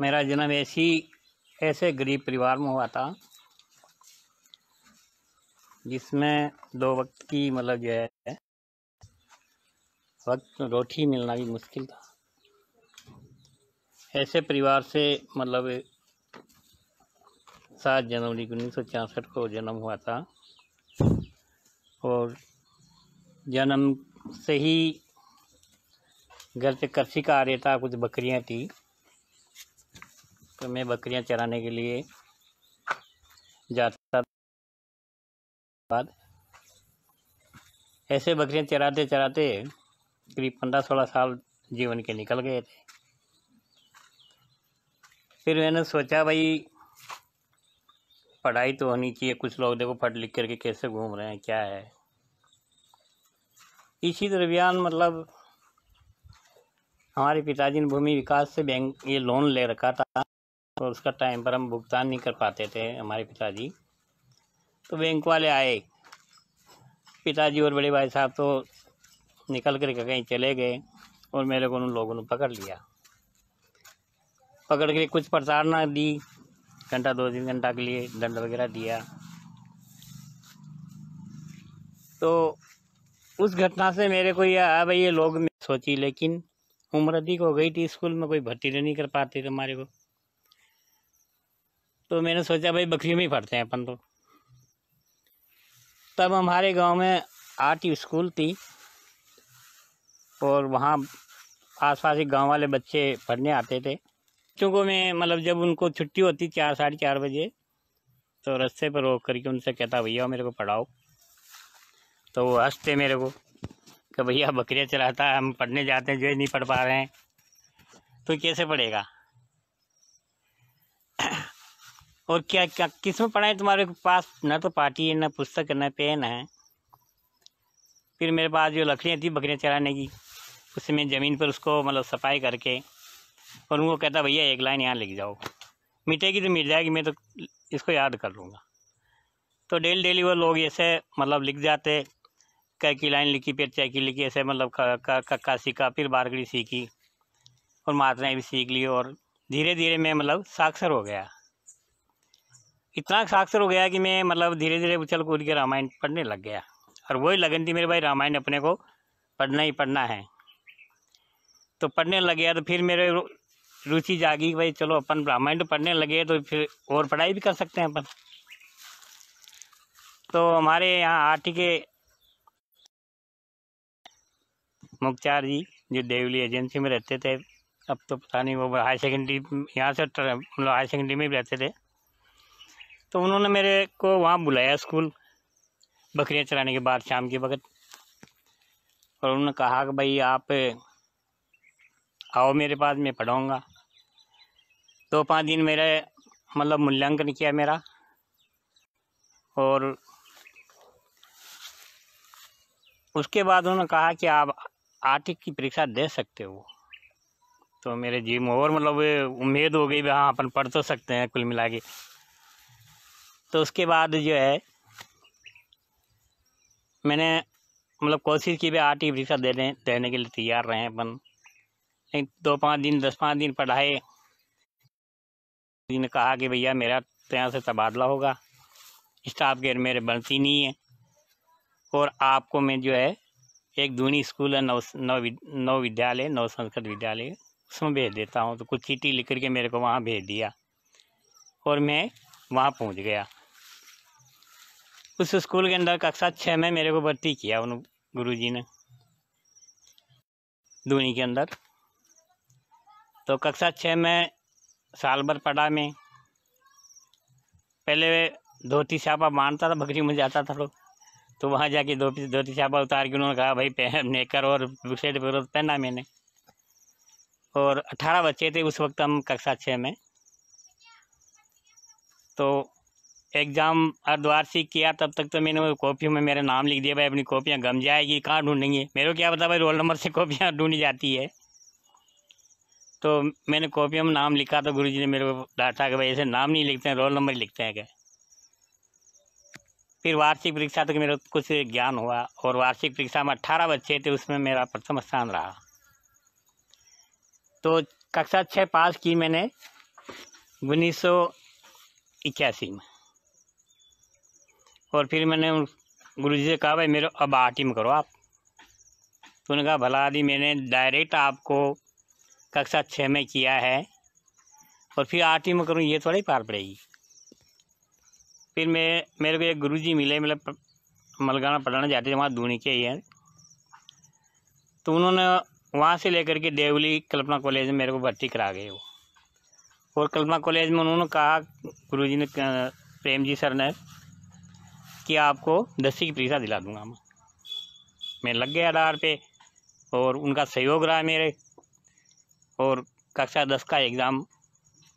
मेरा जन्म ऐसी ऐसे गरीब परिवार में हुआ था जिसमें दो वक्त की मतलब जो है वक्त रोटी मिलना भी मुश्किल था ऐसे परिवार से मतलब सात जनवरी उन्नीस सौ छियासठ को जन्म हुआ था और जन्म से ही घर से कृषि का आ रहा था कुछ बकरियां थी तो मैं बकरियां चराने के लिए जाता बाद ऐसे बकरियां चराते चराते करीब पंद्रह सोलह साल जीवन के निकल गए थे फिर मैंने सोचा भाई पढ़ाई तो होनी चाहिए कुछ लोग देखो पढ़ लिख करके कैसे घूम रहे हैं क्या है इसी दरमियान मतलब हमारे पिताजी ने भूमि विकास से बैंक ये लोन ले रखा था और तो उसका टाइम पर हम भुगतान नहीं कर पाते थे हमारे पिताजी तो बैंक वाले आए पिताजी और बड़े भाई साहब तो निकल कर कहीं चले गए और मेरे को उन लोगों ने पकड़ लिया पकड़ के कुछ प्रताड़ना दी घंटा दो तीन घंटा के लिए दंड वगैरह दिया तो उस घटना से मेरे को यह आया भाई ये लोग सोची लेकिन उम्र अधिक हो गई थी स्कूल में कोई भर्ती नहीं कर पाते थे हमारे को तो मैंने सोचा भाई बकरियों में ही पढ़ते हैं अपन तो तब हमारे गांव में आर्ट स्कूल थी और वहाँ आसपास के गांव वाले बच्चे पढ़ने आते थे बच्चों को मैं मतलब जब उनको छुट्टी होती चार साढ़े चार बजे तो रस्ते पर रोक करके उनसे कहता भैया मेरे को पढ़ाओ तो वो हंसते मेरे को कि भैया बकरियाँ चलाता है हम पढ़ने जाते हैं जो नहीं पढ़ पा रहे हैं तो कैसे पढ़ेगा और क्या क्या किस में पढ़ा है तुम्हारे पास ना तो पार्टी है ना पुस्तक है ना पेन है फिर मेरे पास जो लकड़ियाँ थी बकरियाँ चराने की उससे मैं ज़मीन पर उसको मतलब सफाई करके और उनको कहता भैया एक लाइन यहाँ लिख जाओ मिटेगी तो मिट जाएगी मैं तो इसको याद कर लूँगा तो डेली डेली वो लोग ऐसे मतलब लिख जाते क की लाइन लिखी फिर चय की लिखी ऐसे मतलब कक्का सीखा फिर बारगड़ी सीखी और मात्राएँ भी सीख ली और धीरे धीरे मैं मतलब साक्षर हो गया इतना साक्षर हो गया कि मैं मतलब धीरे धीरे उछल कूद के रामायण पढ़ने लग गया और वही लगन थी मेरे भाई रामायण अपने को पढ़ना ही पढ़ना है तो पढ़ने लग गया तो फिर मेरे रुचि जागी भाई चलो अपन रामायण तो पढ़ने लगे तो फिर और पढ़ाई भी कर सकते हैं अपन तो हमारे यहाँ आर्टी के मुख्तार जी जो देवली एजेंसी में रहते थे अब तो पता नहीं वो हायर सेकेंडरी यहाँ से हाई मतलब हायर सेकेंडरी में भी रहते थे तो उन्होंने मेरे को वहाँ बुलाया स्कूल बकरियाँ चलाने के बाद शाम के वक्त और उन्होंने कहा कि भाई आप आओ मेरे पास मैं पढ़ाऊँगा दो तो पाँच दिन मेरे मतलब मूल्यांकन किया मेरा और उसके बाद उन्होंने कहा कि आप आर्थिक की परीक्षा दे सकते हो तो मेरे जी में और मतलब उम्मीद हो गई हाँ अपन पढ़ तो सकते हैं कुल मिला के तो उसके बाद जो है मैंने मतलब कोशिश की भी आठ ही परीक्षा देने देने के लिए तैयार रहे अपन लेकिन दो पाँच दिन दस पाँच दिन पढ़ाए ने कहा कि भैया मेरा तो यहाँ से तबादला होगा स्टाफ गेयर मेरे बनती नहीं है और आपको मैं जो है एक दूनी स्कूल है नौ नौ नौ विद्यालय नौ संस्कृत विद्यालय उसमें भेज देता हूँ तो कुछ चीटी लिख के मेरे को वहाँ भेज दिया और मैं वहाँ पहुँच गया उस स्कूल के अंदर कक्षा छः में मेरे को भर्ती किया उन गुरु जी ने दूनी के अंदर तो कक्षा छः में साल भर पढ़ा मैं पहले धोती छापा मारता था बकरी में जाता था लोग तो वहाँ जाके धोती धोती छापा उतार के उन्होंने कहा भाई पहन नेकर और विशेष विरोध पहना मैंने और अठारह बच्चे थे उस वक्त हम कक्षा छः में तो एग्ज़ाम अर्धवार्षिक किया तब तक तो मैंने कॉपियों में मेरा नाम लिख दिया भाई अपनी कॉपियाँ गम जाएगी कहाँ ढूंढेंगे मेरे को क्या पता भाई रोल नंबर से कॉपियाँ ढूंढी जाती है तो मैंने कॉपियों में नाम लिखा तो गुरुजी ने मेरे को डांटा कि भाई ऐसे नाम नहीं लिखते हैं रोल नंबर लिखते हैं क्या फिर वार्षिक परीक्षा तक मेरा कुछ ज्ञान हुआ और वार्षिक परीक्षा में अट्ठारह बच्चे थे उसमें मेरा प्रथम स्थान रहा तो कक्षा छः पास की मैंने उन्नीस सौ इक्यासी में और फिर मैंने गुरु जी से कहा भाई मेरे अब में करो आप तो उन्होंने कहा भला आदि मैंने डायरेक्ट आपको कक्षा छः में किया है और फिर आरटी में करूँ ये थोड़ा ही पार पड़ेगी फिर मैं मेरे को एक गुरु जी मिले मतलब मलगाना पढ़ाना जाते थे वहाँ दूनी के ही हैं तो उन्होंने वहाँ से लेकर के देवली कल्पना कॉलेज में मेरे को भर्ती करा गए वो और कल्पना कॉलेज में उन्होंने कहा गुरु जी ने प्रेम जी सर ने कि आपको दसी की परीक्षा दिला दूंगा मैं मैं लग गया आधार पे और उनका सहयोग रहा मेरे और कक्षा दस का एग्ज़ाम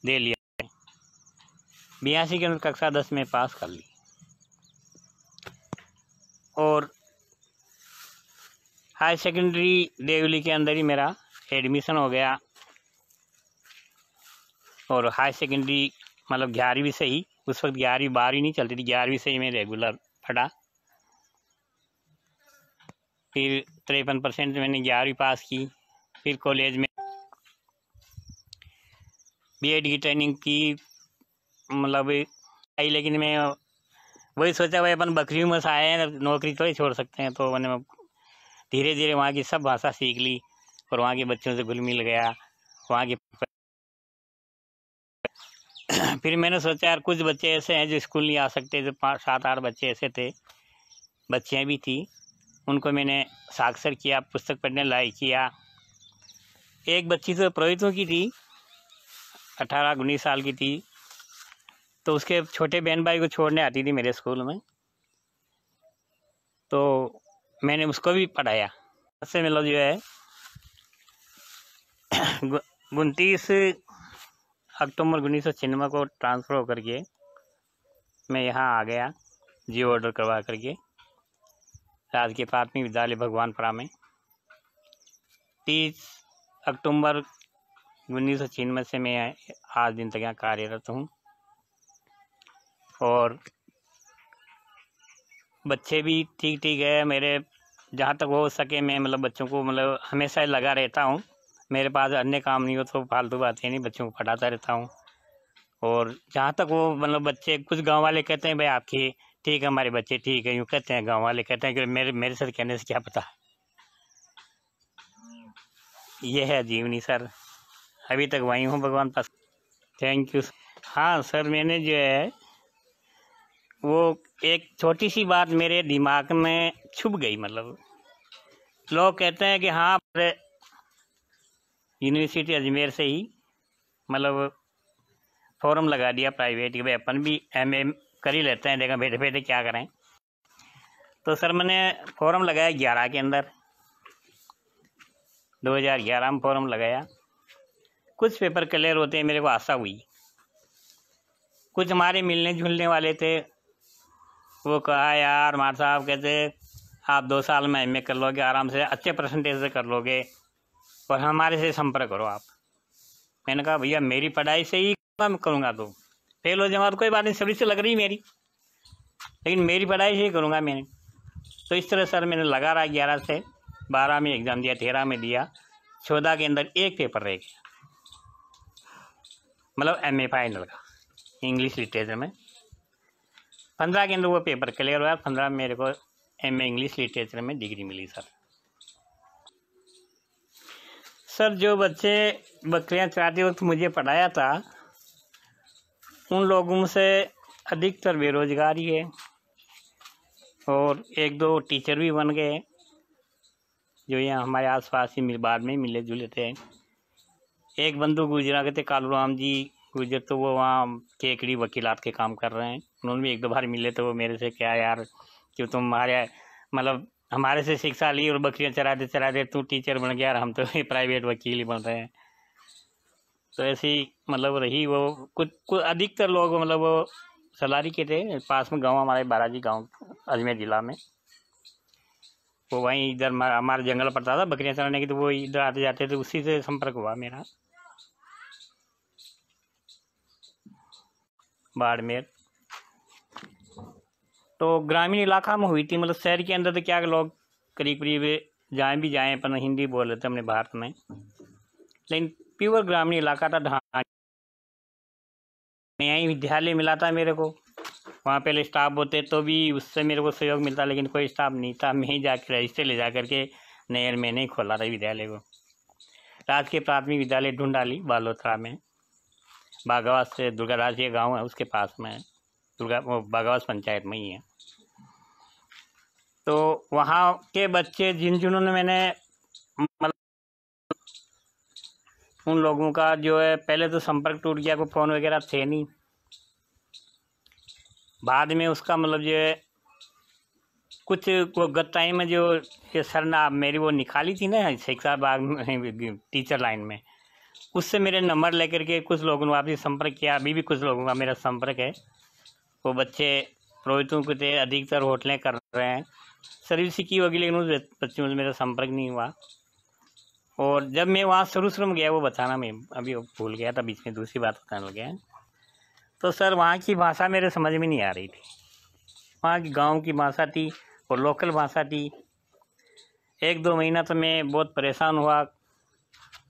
दे लिया बयासी के अंदर कक्षा दस में पास कर ली और हाई सेकेंडरी देवली के अंदर ही मेरा एडमिशन हो गया और हाई सेकेंडरी मतलब ग्यारहवीं से ही उस वक्त ग्यारहवीं बारहवीं नहीं चलती थी ग्यारहवीं से ही मैं रेगुलर फटा फिर तिरपन परसेंट मैंने ग्यारहवीं पास की फिर कॉलेज में बीएड की ट्रेनिंग की मतलब आई लेकिन मैं वही सोचा भाई अपन बकरी में आए हैं तो नौकरी थोड़ी छोड़ सकते हैं तो मैंने धीरे धीरे वहाँ की सब भाषा सीख ली और वहाँ के बच्चों से घुल मिल गया वहाँ के फिर मैंने सोचा यार कुछ बच्चे ऐसे हैं जो स्कूल नहीं आ सकते जो पाँच सात आठ बच्चे ऐसे थे बच्चियाँ भी थी उनको मैंने साक्षर किया पुस्तक पढ़ने लायक किया एक बच्ची तो प्रोहितों की थी अठारह उन्नीस साल की थी तो उसके छोटे बहन भाई को छोड़ने आती थी मेरे स्कूल में तो मैंने उसको भी पढ़ाया उससे मतलब जो है उनतीस अक्टूबर उन्नीस सौ छियानवे को ट्रांसफ़र होकर के मैं यहाँ आ गया जी ऑर्डर करवा करके राजकीय प्राथमिक विद्यालय भगवानपुरा में तीस अक्टूबर उन्नीस सौ छियानवे से मैं आज दिन तक यहाँ कार्यरत हूँ और बच्चे भी ठीक ठीक है मेरे जहाँ तक हो सके मैं मतलब बच्चों को मतलब हमेशा लगा रहता हूँ मेरे पास अन्य काम नहीं हो तो फालतू बातें नहीं बच्चों को पढ़ाता रहता हूँ और जहाँ तक वो मतलब बच्चे कुछ गांव वाले कहते हैं भाई आपकी ठीक है हमारे बच्चे ठीक है यूँ कहते हैं गांव वाले कहते हैं कि मेरे मेरे सर कहने से क्या पता ये है जीवनी सर अभी तक वहीं हूँ भगवान पास थैंक यू हाँ सर मैंने जो है वो एक छोटी सी बात मेरे दिमाग में छुप गई मतलब लोग कहते हैं कि हाँ यूनिवर्सिटी अजमेर से ही मतलब फॉर्म लगा दिया प्राइवेट कि भाई अपन भी एम एम कर ही लेते हैं देखा बैठे बैठे क्या करें तो सर मैंने फॉर्म लगाया ग्यारह के अंदर 2011 में फॉरम लगाया कुछ पेपर क्लियर होते हैं मेरे को आशा हुई कुछ हमारे मिलने जुलने वाले थे वो कहा यार मार साहब कहते आप दो साल में एम कर लोगे आराम से अच्छे परसेंटेज से कर लोगे और हमारे से संपर्क करो आप मैंने कहा भैया मेरी पढ़ाई से ही काम करूँगा तो फेल हो जाऊँगा तो कोई बात नहीं से लग रही मेरी लेकिन मेरी पढ़ाई से ही करूँगा मैंने तो इस तरह सर मैंने लगा रहा ग्यारह से बारह में एग्ज़ाम दिया तेरह में दिया चौदह के अंदर एक पेपर रह गया मतलब एम ए फाइनल का इंग्लिश लिटरेचर में पंद्रह के अंदर वो पेपर क्लियर हुआ पंद्रह में मेरे को एम ए इंग्लिश लिटरेचर में डिग्री मिली सर सर जो बच्चे बकरियां चराते वक्त मुझे पढ़ाया था उन लोगों से अधिकतर बेरोजगारी है और एक दो टीचर भी बन गए जो यहाँ हमारे आसपास ही बाद में मिले जुले थे एक बंधु गुजरा के थे कालू राम जी गुजर तो वो वहाँ केकड़ी वकीलात के काम कर रहे हैं उन्होंने भी एक दो बार मिले तो वो मेरे से क्या यार क्यों तुम हमारे मतलब हमारे से शिक्षा ली और बकरियाँ चराते दे तू टीचर बन गया और हम तो प्राइवेट वकील ही बन रहे हैं तो ऐसी मतलब रही वो कुछ कुछ अधिकतर लोग मतलब वो सलारी के थे पास में गांव हमारे बाराजी गांव अजमेर ज़िला में वो वहीं इधर हमारा जंगल पड़ता था बकरियाँ चराने की तो वो इधर आते जाते थे उसी से संपर्क हुआ मेरा बाड़मेर तो ग्रामीण इलाका में हुई थी मतलब शहर के अंदर तो क्या लोग करीब करीब जाएँ भी जाएँ अपन हिंदी बोल रहे थे अपने भारत में लेकिन प्योर ग्रामीण इलाका था ढांच ही विद्यालय मिला था मेरे को वहाँ पहले स्टाफ होते तो भी उससे मेरे को सहयोग मिलता लेकिन कोई स्टाफ नहीं था मैं ही जाकर रजिस्टर ले जा करके नहर में नहीं खोला था विद्यालय को राजकीय प्राथमिक विद्यालय ढूंढाली बालोत्रा में बागावास से राज के गांव है उसके पास में दुर्गा बागावास पंचायत में ही है तो वहाँ के बच्चे जिन जिन्होंने मैंने मतलब उन लोगों का जो है पहले तो संपर्क टूट गया कोई फ़ोन वगैरह थे नहीं बाद में उसका मतलब जो है कुछ गत टाइम में जो ये सर ना मेरी वो निकाली थी ना शिक्षा बाग में टीचर लाइन में उससे मेरे नंबर लेकर के कुछ लोगों ने आपसे संपर्क किया अभी भी कुछ लोगों का मेरा संपर्क है वो बच्चे रोहितों के अधिकतर होटलें कर रहे हैं सर्विस की होगी लेकिन उस बच्चे में मेरा संपर्क नहीं हुआ और जब मैं वहाँ शुरू शुरू में गया वो बताना मैं अभी भूल गया था बीच में दूसरी बात बताने लग गया तो सर वहाँ की भाषा मेरे समझ में नहीं आ रही थी वहाँ की गाँव की भाषा थी और लोकल भाषा थी एक दो महीना तो मैं बहुत परेशान हुआ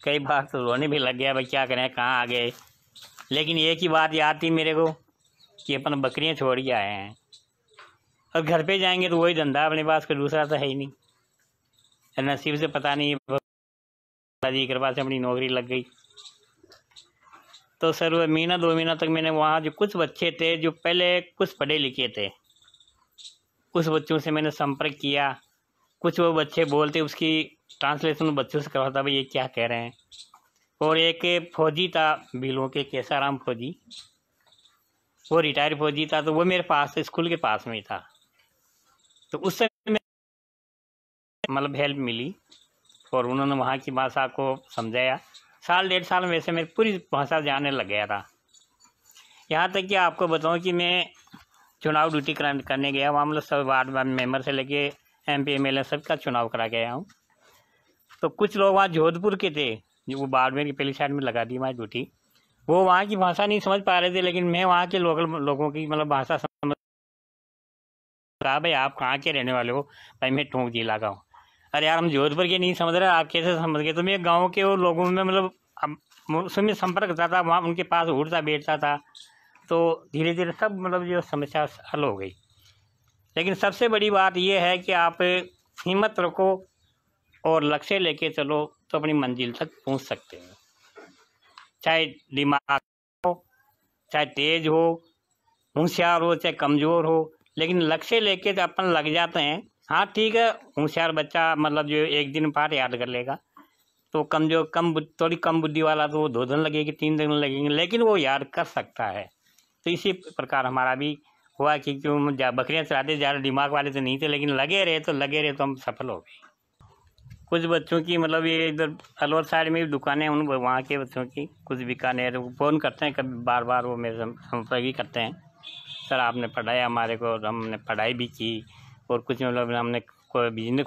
कई बार तो रोने भी लग गया भाई क्या करें कहाँ आ गए लेकिन एक ही बात याद थी मेरे को कि अपन बकरियाँ छोड़ के आए हैं और घर पे जाएंगे तो वही धंधा अपने पास कोई दूसरा तो है ही नहीं नसीब से पता नहीं जी कृपा से अपनी नौकरी लग गई तो सर महीना दो महीना तक मैंने वहाँ जो कुछ बच्चे थे जो पहले कुछ पढ़े लिखे थे कुछ बच्चों से मैंने संपर्क किया कुछ वो बच्चे बोलते उसकी ट्रांसलेशन बच्चों से करवाता भाई ये क्या कह रहे हैं और एक फौजी था बिलों के केसाराम फौजी वो रिटायर्ड फौजी था तो वो मेरे पास स्कूल के पास में ही था तो उस समय मतलब हेल्प मिली और उन्होंने वहाँ की भाषा को समझाया साल डेढ़ साल में वैसे मेरे पूरी भाषा जाने लग गया था यहाँ तक कि आपको बताऊँ कि मैं चुनाव ड्यूटी करने गया वहाँ मतलब सब वार्ड मेंबर से लेके M P M L A सबका चुनाव करा गया हूँ तो कुछ लोग वहाँ जोधपुर के थे जो वो बाड़मेर की पहली साइड में लगा दी वहाँ ड्यूटी वो वहाँ की भाषा नहीं समझ पा रहे थे लेकिन मैं वहाँ के लोकल लोगों की मतलब भाषा समझ साहब तो भाई आप कहाँ के रहने वाले हो भाई मैं टोंक जिला का हूँ अरे यार हम जोधपुर के नहीं समझ रहे आप कैसे समझ गए तो मैं गाँव के और लोगों में मतलब उसमें संपर्क करता था वहाँ उनके पास उड़ता बैठता था तो धीरे धीरे सब मतलब जो समस्या हल हो गई लेकिन सबसे बड़ी बात यह है कि आप हिम्मत रखो और लक्ष्य लेके चलो तो अपनी मंजिल तक पहुंच सकते हो चाहे दिमाग हो चाहे तेज हो होशियार हो चाहे कमज़ोर हो लेकिन लक्ष्य लेके तो अपन लग जाते हैं हाँ ठीक है होशियार बच्चा मतलब जो एक दिन पाठ याद कर लेगा तो कम जो कम थोड़ी कम बुद्धि वाला तो वो दो दिन लगेगी तीन दिन लगेंगे लेकिन वो याद कर सकता है तो इसी प्रकार हमारा भी हुआ कि क्यों बकरियाँ चलाते ज़्यादा दिमाग वाले तो नहीं थे लेकिन लगे रहे तो लगे रहे तो हम सफल हो गए कुछ बच्चों की मतलब ये इधर अलवर साइड में भी दुकानें उन वहाँ के बच्चों की कुछ बिकाने फ़ोन करते हैं कभी बार बार वो मेरे संपर्क ही करते हैं सर आपने पढ़ाया हमारे को और हमने पढ़ाई भी की और कुछ मतलब हमने कोई बिजनेस